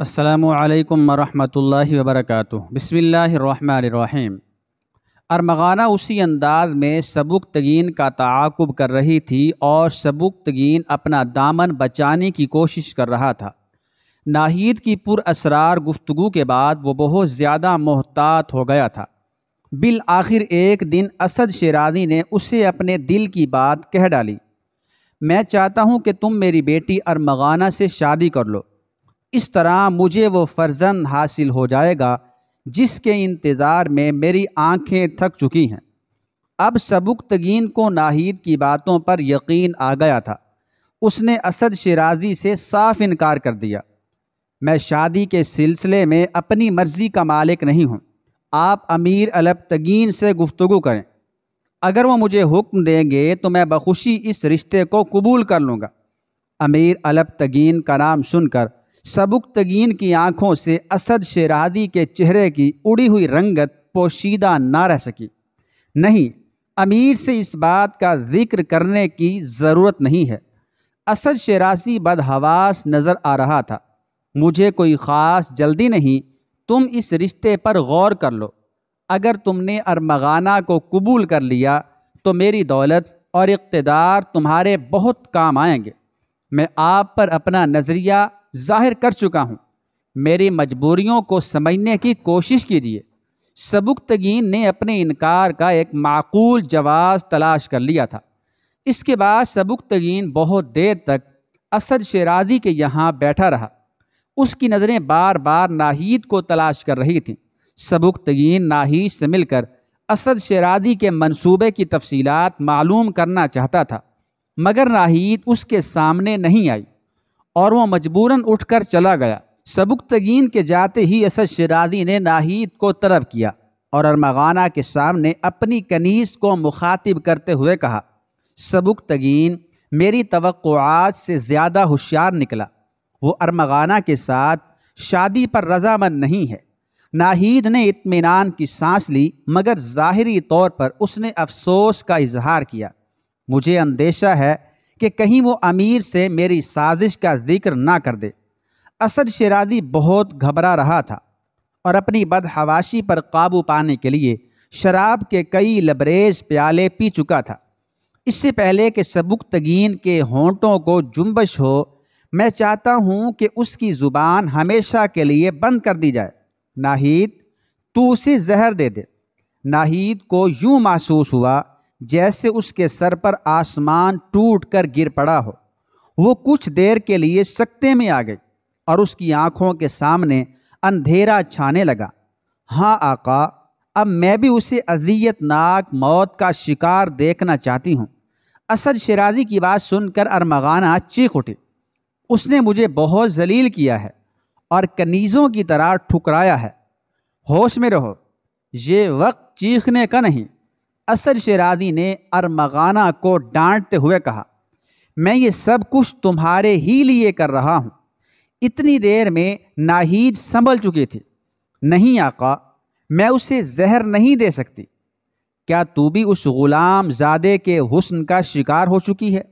असलकम वरहमल वबरक बसमीम अरमगाना उसी अंदाज में सबुक तगीन का ताकुब कर रही थी और सबुक तगीन अपना दामन बचाने की कोशिश कर रहा था नाहिद की पुरसरार गुफ्तु के बाद वो बहुत ज़्यादा मोहतात हो गया था बिल आखिर एक दिन असद शेरानी ने उसे अपने दिल की बात कह डाली मैं चाहता हूँ कि तुम मेरी बेटी अरमगाना से शादी कर लो इस तरह मुझे वो फर्जंद हासिल हो जाएगा जिसके इंतज़ार में मेरी आंखें थक चुकी हैं अब सबुक तगीन को नाहिद की बातों पर यकीन आ गया था उसने असद शराजी से साफ इनकार कर दिया मैं शादी के सिलसिले में अपनी मर्ज़ी का मालिक नहीं हूँ आप अमीर अलप तगीन से गुफ्तु करें अगर वो मुझे हुक्म देंगे तो मैं बखुशी इस रिश्ते को कबूल कर लूँगा अमीर अलप तगीन का नाम सुनकर सबुक्तगीन की आंखों से असद शेरादी के चेहरे की उड़ी हुई रंगत पोशीदा ना रह सकी नहीं अमीर से इस बात का जिक्र करने की ज़रूरत नहीं है असद शेराजी बदहवास नज़र आ रहा था मुझे कोई ख़ास जल्दी नहीं तुम इस रिश्ते पर गौर कर लो अगर तुमने अरमगाना को कबूल कर लिया तो मेरी दौलत और इकतदार तुम्हारे बहुत काम आएंगे मैं आप पर अपना नज़रिया जाहिर कर चुका हूँ मेरी मजबूरियों को समझने की कोशिश कीजिए सबुकतगीन ने अपने इनकार का एक माकूल जवाब तलाश कर लिया था इसके बाद सबुकतगीन बहुत देर तक असद शेराजी के यहाँ बैठा रहा उसकी नज़रें बार बार नाहिद को तलाश कर रही थीं सबुकतगीन नाहिद से मिलकर असद शरादी के मंसूबे की तफसीलात मालूम करना चाहता था मगर नाहिद उसके सामने नहीं आई और वह मजबूरन उठकर चला गया सबुकतगीन के जाते ही असद शरादी ने नाहिद को तलब किया और अरमगाना के सामने अपनी कनीस को मुखातिब करते हुए कहा सबुकतगीन मेरी तवक़ात से ज़्यादा होशियार निकला वो अरमगाना के साथ शादी पर रजामंद नहीं है नाहीद ने इत्मीनान की सांस ली मगर ज़ाहरी तौर पर उसने अफसोस का इजहार किया मुझे अंदेशा है कि कहीं वो अमीर से मेरी साजिश का जिक्र ना कर दे असद शरादी बहुत घबरा रहा था और अपनी बदहवाशी पर काबू पाने के लिए शराब के कई लबरेज प्याले पी चुका था इससे पहले कि सबुक तगीन के होंटों को जुम्बश हो मैं चाहता हूँ कि उसकी ज़ुबान हमेशा के लिए बंद कर दी जाए नाहिद तू उसे जहर दे दे नाहिद को यूँ महसूस हुआ जैसे उसके सर पर आसमान टूट कर गिर पड़ा हो वो कुछ देर के लिए सकते में आ गई और उसकी आंखों के सामने अंधेरा छाने लगा हाँ आका अब मैं भी उसे अजियतनाक मौत का शिकार देखना चाहती हूँ असद शराजी की बात सुनकर अरमगाना चीख उठी उसने मुझे बहुत जलील किया है और कनीज़ों की तरह ठुकराया है होश में रहो ये वक्त चीखने का नहीं असर शरादी ने अरमगाना को डांटते हुए कहा मैं ये सब कुछ तुम्हारे ही लिए कर रहा हूँ इतनी देर में नाहिद संभल चुकी थी नहीं आका मैं उसे जहर नहीं दे सकती क्या तू भी उस गुलाम जादे के हुस्न का शिकार हो चुकी है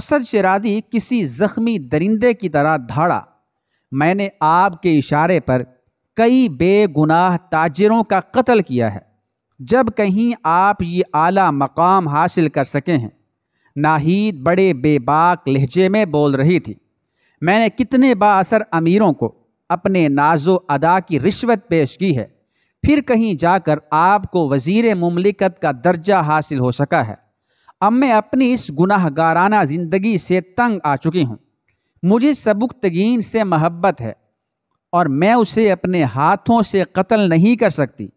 असद शरादी किसी ज़ख्मी दरिंदे की तरह धाड़ा मैंने आपके इशारे पर कई बेगुनाह ताजिरों का कत्ल किया है जब कहीं आप ये आला मकाम हासिल कर सके हैं नाहिद बड़े बेबाक लहजे में बोल रही थी मैंने कितने बासर अमीरों को अपने नाजो अदा की रिश्वत पेश की है फिर कहीं जाकर आपको वजीर ममलिकत का दर्जा हासिल हो सका है अब मैं अपनी इस गुनाहगाराना ज़िंदगी से तंग आ चुकी हूँ मुझे सबुकतगीन से महब्बत है और मैं उसे अपने हाथों से कत्ल नहीं कर सकती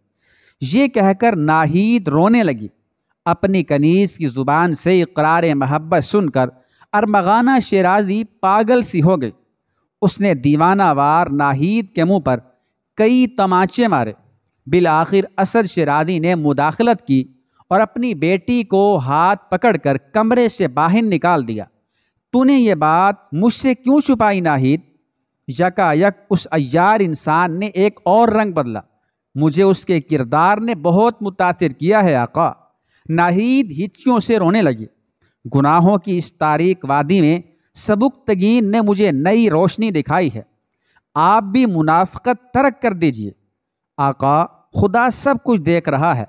ये कहकर नाहीद रोने लगी अपनी कनीज़ की ज़ुबान से इकरार महब्बत सुनकर अरमगाना शेराजी पागल सी हो गई उसने दीवाना वार नाहीद के मुंह पर कई तमाचे मारे बिल आखिर असर शराजी ने मुदाखलत की और अपनी बेटी को हाथ पकड़कर कमरे से बाहर निकाल दिया तूने ये बात मुझसे क्यों छुपाई नाहीद यकायक उस अयार इंसान ने एक और रंग बदला मुझे उसके किरदार ने बहुत मुतासर किया है आका नाहीद हिचकियों से रोने लगी गुनाहों की इस तारीख वादी में सबुक तगीन ने मुझे नई रोशनी दिखाई है आप भी मुनाफ़त तर्क कर दीजिए आका खुदा सब कुछ देख रहा है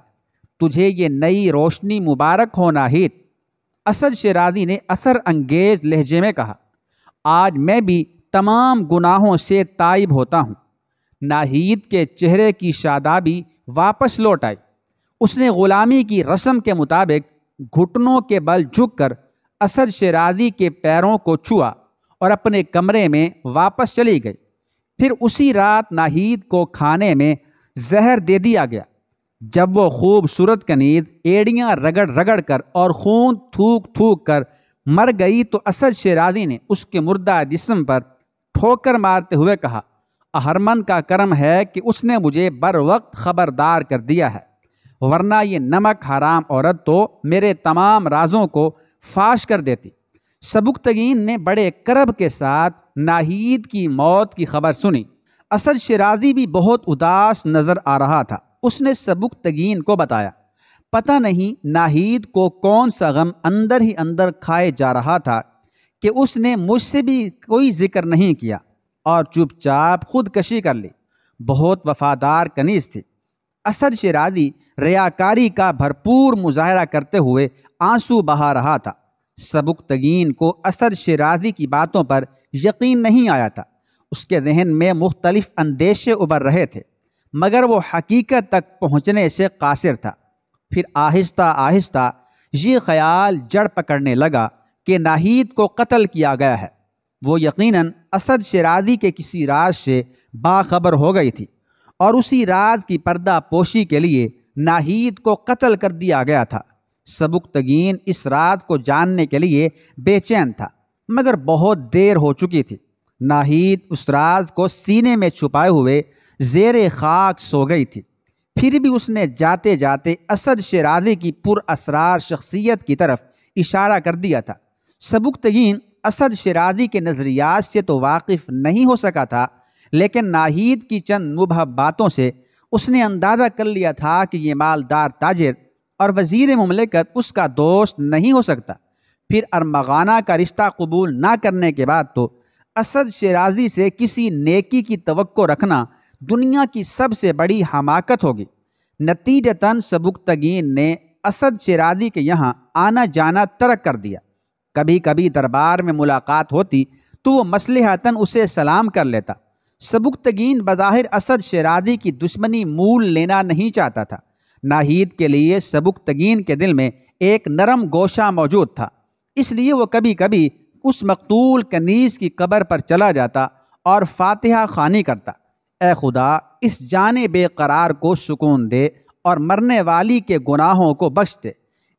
तुझे ये नई रोशनी मुबारक हो नाहिद असद शराजी ने असर अंगेज लहजे में कहा आज मैं भी तमाम गुनाहों से ताइब होता हूँ नाहीद के चेहरे की शादाबी वापस लौट आई उसने ग़ुलामी की रस्म के मुताबिक घुटनों के बल झुककर असद शराजी के पैरों को छुआ और अपने कमरे में वापस चली गई फिर उसी रात नाहीद को खाने में जहर दे दिया गया जब वो खूबसूरत कनीद एड़ियाँ रगड़ रगड़ कर और खून थूक थूक कर मर गई तो असद शेराजी ने उसके मुर्दा जिस्म पर ठोकर मारते हुए कहा अहरमन का कर्म है कि उसने मुझे बर वक्त खबरदार कर दिया है वरना ये नमक हराम औरत तो मेरे तमाम राजों को फाश कर देती सबुकतगीन ने बड़े करब के साथ नाहिद की मौत की खबर सुनी असद शराजी भी बहुत उदास नज़र आ रहा था उसने सबुकतगीन को बताया पता नहीं नाहिद को कौन सा गम अंदर ही अंदर खाए जा रहा था कि उसने मुझसे भी कोई जिक्र नहीं किया और चुपचाप खुदकशी कर ली बहुत वफादार कनीज थी असर शिरादी रयाकारी का भरपूर मुजाहरा करते हुए आंसू बहा रहा था सबुक तगीन को असर शिरादी की बातों पर यकीन नहीं आया था उसके जहन में मुख्तलिफ अंदेशे उभर रहे थे मगर वो हकीकत तक पहुँचने से कासिर था फिर आहिस्ता आहिस्ता ये ख्याल जड़ पकड़ने लगा कि नाहिद को कत्ल किया गया है वो यकीनन असद शराजी के किसी राज से बाखबर हो गई थी और उसी रात की पर्दा पोशी के लिए नाहीद को कत्ल कर दिया गया था सबुकतगीन इस रात को जानने के लिए बेचैन था मगर बहुत देर हो चुकी थी नाहीद उस राज को सीने में छुपाए हुए जेर खाक सो गई थी फिर भी उसने जाते जाते असद शराजी की पुरअसरार शख्सियत की तरफ इशारा कर दिया था सबुकतगीन असद शराजी के नज़रियात से तो वाकिफ़ नहीं हो सका था लेकिन नाहिद की चंद मुबह बातों से उसने अंदाज़ा कर लिया था कि ये मालदार ताजिर और वजीर ममलिकत उसका दोस्त नहीं हो सकता फिर अरमगाना का रिश्ता कबूल ना करने के बाद तो असद शराजी से किसी नेकी की तो रखना दुनिया की सबसे बड़ी हमाकत होगी नतीजतन सबुक ने असद शराजी के यहाँ आना जाना तर्क कर दिया कभी कभी दरबार में मुलाकात होती तो वो मसलहतन उसे सलाम कर लेता सबुकतगीन बज़ाहिर असद शरादी की दुश्मनी मूल लेना नहीं चाहता था नाहिद के लिए सबुकतगीन के दिल में एक नरम गोशा मौजूद था इसलिए वो कभी कभी उस मकतूल कनीस की कब्र पर चला जाता और फातिहा खानी करता ए खुदा इस जान बेकरार को सुकून दे और मरने वाली के गुनाहों को बख्श दे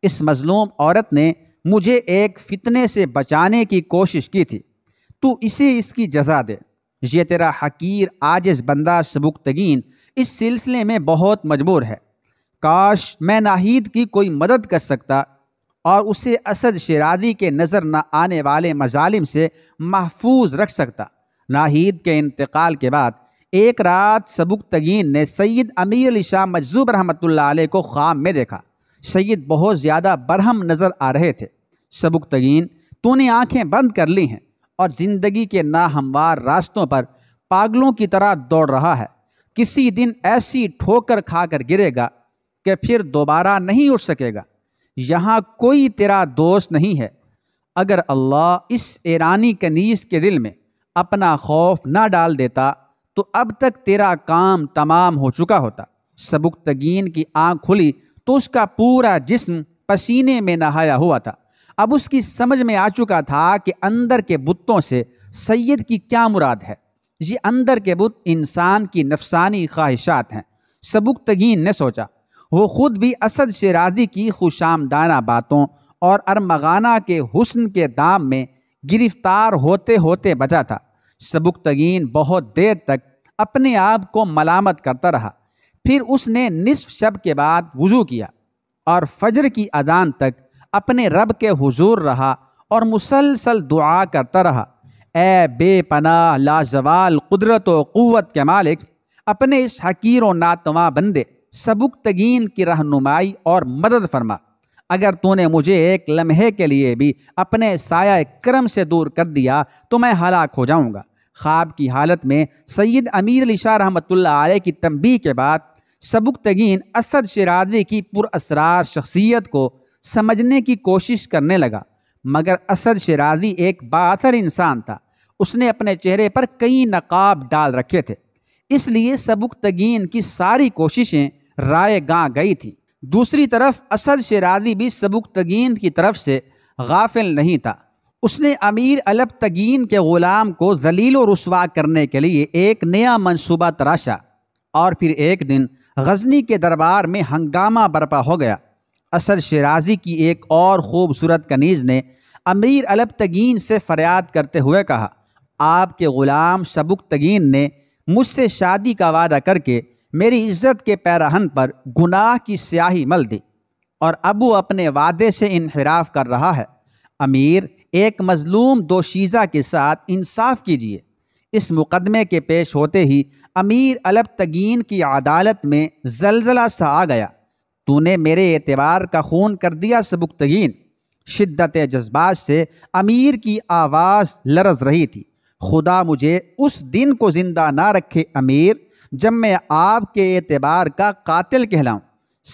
इस मज़लूम औरत ने मुझे एक फितने से बचाने की कोशिश की थी तू इसे इसकी जजा दे ये तेरा हकीर आजिज बंदा सबुकतगीन इस सिलसिले में बहुत मजबूर है काश मैं नाहिद की कोई मदद कर सकता और उसे असद शरादी के नज़र न आने वाले मजालिम से महफूज रख सकता नाहिद के इंतकाल के बाद एक रात सबुक तगीन ने सैयद अमीर अली शाह मजजूब रहमत को ख्वाब में देखा सैयद बहुत ज़्यादा बरहम नज़र आ रहे थे सबुक तगीन तूने आंखें बंद कर ली हैं और ज़िंदगी के नाहमवार रास्तों पर पागलों की तरह दौड़ रहा है किसी दिन ऐसी ठोकर खाकर गिरेगा कि फिर दोबारा नहीं उठ सकेगा यहाँ कोई तेरा दोस्त नहीं है अगर अल्लाह इस ईरानी कनीस के दिल में अपना खौफ ना डाल देता तो अब तक तेरा काम तमाम हो चुका होता सबुक तगीन की आँख खुली तो उसका पूरा जिस्म पसीने में नहाया हुआ था अब उसकी समझ में आ चुका था कि अंदर के बुतों से सैयद की क्या मुराद है ये अंदर के बुत इंसान की नफसानी ख्वाहिशात हैं सबुक तगीन ने सोचा वो खुद भी असद शरादी की खुशामदाना बातों और अरमगाना के हुस्न के दाम में गिरफ्तार होते होते बचा था सबुक तगीन बहुत देर तक अपने आप को मलामत करता रहा फिर उसने निसफ शब के बाद वज़ू किया और फजर की अदान तक अपने रब के हुजूर रहा और मुसलसल दुआ करता रहा ए बेपना लाजवाल कुदरत व के मालिक अपने इस हकीर व नातवा बंदे सबुक तगीन की रहनुमाई और मदद फरमा अगर तूने मुझे एक लम्हे के लिए भी अपने साया करम से दूर कर दिया तो मैं हलाक हो जाऊँगा ख्वाब की हालत में सैयद अमीर अली शाह रहमत की तंबी के बाद सबुक तगीन असद शराजी की पुरसरार शख्सियत को समझने की कोशिश करने लगा मगर असद शराजी एक बातर इंसान था उसने अपने चेहरे पर कई नकाब डाल रखे थे इसलिए सबुक तगीन की सारी कोशिशें राय गां गई थी दूसरी तरफ असद शराजी भी सबुक तगीन की तरफ से गाफिल नहीं था उसने अमीर अलब तगीन के ग़ुलाम को जलील रसवा करने के लिए एक नया मनसूबा तराशा और फिर एक दिन गजनी के दरबार में हंगामा बर्पा हो गया असर शराजी की एक और ख़ूबसूरत कनीज़ ने अमीर अलब तगीन से फरियाद करते हुए कहा आपके ग़ुलाम शबुक तगीन ने मुझसे शादी का वादा करके मेरी इज्जत के पैराहन पर गुनाह की स्याही मल दी और अब वो अपने वादे से इनहराफ कर रहा है अमीर एक मजलूम दोशीज़ा के साथ इंसाफ कीजिए इस मुकदमे के पेश होते ही अमीर अलब तगीन की अदालत में जलजला सा आ गया तूने मेरे एतबार का खून कर दिया सबुक तगीन शिद्दत जज्बात से अमीर की आवाज़ लरज रही थी खुदा मुझे उस दिन को ज़िंदा ना रखे अमीर जब मैं आपके एतबार का कातिल कहलाऊँ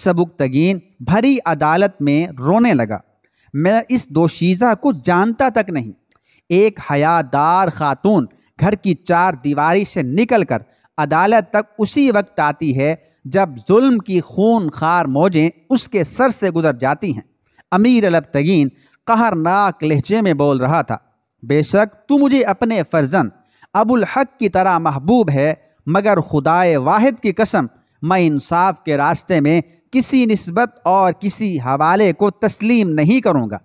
सबुक तगीन भरी अदालत में रोने लगा मैं इस दोशीज़ा को जानता तक नहीं एक हयादार खातून घर की चार दीवारी से निकलकर अदालत तक उसी वक्त आती है जब जुल्म की खून खार मौजें उसके सर से गुजर जाती हैं अमीर अलब तगीन कहरनाक लहजे में बोल रहा था बेशक तू मुझे अपने फर्जन अबुल हक की तरह महबूब है मगर खुदाए वाहिद की कसम मैं इंसाफ के रास्ते में किसी नस्बत और किसी हवाले को तस्लीम नहीं करूँगा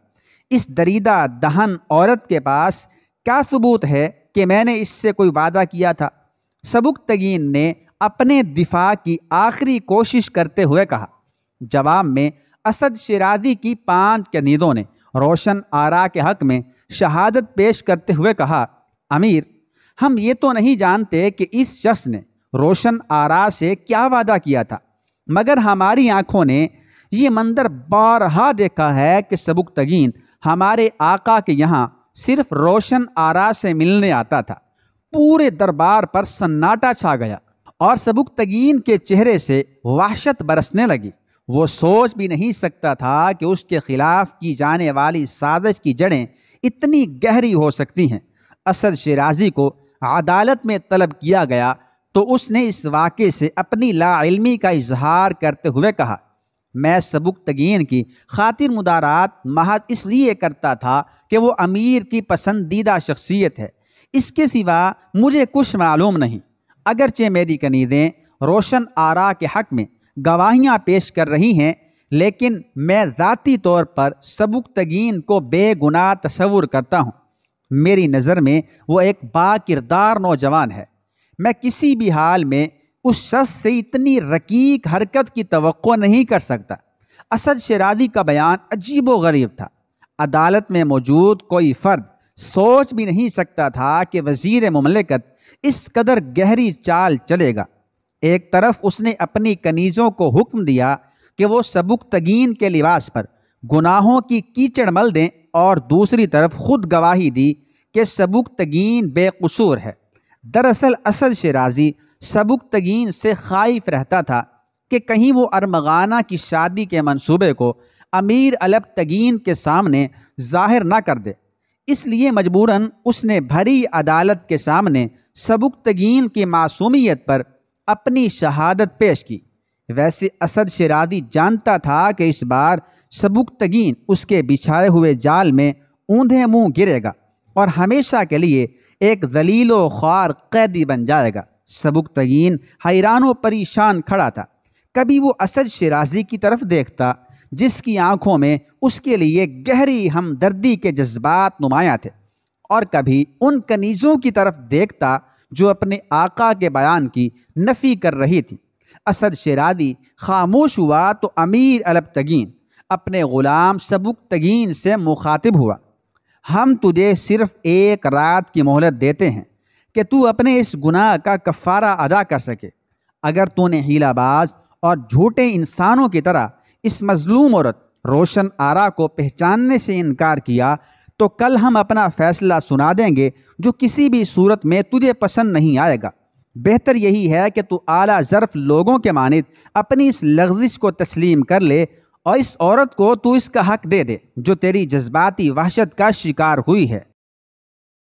इस दरीदा दहन औरत के पास क्या सबूत है कि मैंने इससे कोई वादा किया था सबुक तगीन ने अपने दिफा की आखिरी कोशिश करते हुए कहा जवाब में असद शरादी की पांच कनीदों ने रोशन आरा के हक में शहादत पेश करते हुए कहा अमीर हम ये तो नहीं जानते कि इस शख्स ने रोशन आरा से क्या वादा किया था मगर हमारी आंखों ने ये मंदिर बारहा देखा है कि सबुक तगीन हमारे आका के यहाँ सिर्फ रोशन आरा से मिलने आता था पूरे दरबार पर सन्नाटा छा गया और सबुक तगीन के चेहरे से वाहशत बरसने लगी वो सोच भी नहीं सकता था कि उसके खिलाफ की जाने वाली साजिश की जड़ें इतनी गहरी हो सकती हैं असद शराजी को अदालत में तलब किया गया तो उसने इस वाक़े से अपनी लाइलमी का इजहार करते हुए कहा मैं सबुक तगीन की खातिर मुदारात महज इसलिए करता था कि वो अमीर की पसंदीदा शख्सियत है इसके सिवा मुझे कुछ मालूम नहीं अगरचे मेरी कनीदें रोशन आरा के हक में गवाहियाँ पेश कर रही हैं लेकिन मैं ज़ाती तौर पर सबुक तगीन को बेगुनाह तस्वूर करता हूँ मेरी नज़र में वो एक बाकिरदार नौजवान है मैं किसी भी हाल में उस शख्स से इतनी रकीक हरकत की तो नहीं कर सकता असद शरादी का बयान अजीब व गरीब था अदालत में मौजूद कोई फ़र्द सोच भी नहीं सकता था कि वज़ी ममलिकत इस कदर गहरी चाल चलेगा एक तरफ उसने अपनी कनीज़ों को हुक्म दिया कि वो सबुक तगीन के लिबास पर गुनाहों की कीचड़ मल दें और दूसरी तरफ खुद गवाही दी कि सबुक तगीन बेकसूर है दरअसल असद शराजी सबुकतगीन से खाइफ रहता था कि कहीं वो अरमगाना की शादी के मंसूबे को अमीर अलब तगीन के सामने जाहिर ना कर दे इसलिए मजबूरन उसने भरी अदालत के सामने सबुक्तगीन की मासूमियत पर अपनी शहादत पेश की वैसे असद शरादी जानता था कि इस बार सबुक्तगीन उसके बिछाए हुए जाल में ऊंधे मुंह गिरेगा और हमेशा के लिए एक जलीलो ख्वार कैदी बन जाएगा सबुक तगीन हैरान व परेशान खड़ा था कभी वो असद शराजी की तरफ देखता जिसकी आंखों में उसके लिए गहरी हमदर्दी के जज्बात नुमाया थे और कभी उन कनीज़ों की तरफ देखता जो अपने आका के बयान की नफ़ी कर रही थी असद शरादी खामोश हुआ तो अमीर अलब तगीन अपने ग़ुलाम सबुक तगीन से मुखातिब हुआ हम तुझे सिर्फ़ एक रात की मोहलत देते हैं कि तू अपने इस गुनाह का कफ़ारा अदा कर सके अगर तूने हीलाबाज और झूठे इंसानों की तरह इस मजलूम औरत रोशन आरा को पहचानने से इनकार किया तो कल हम अपना फ़ैसला सुना देंगे जो किसी भी सूरत में तुझे पसंद नहीं आएगा बेहतर यही है कि तू आला ज़र्फ़ लोगों के मानित अपनी इस लग्जिश को तस्लीम कर ले और इस औरत को तू इसका हक दे दे जो तेरी जज्बाती वहशत का शिकार हुई है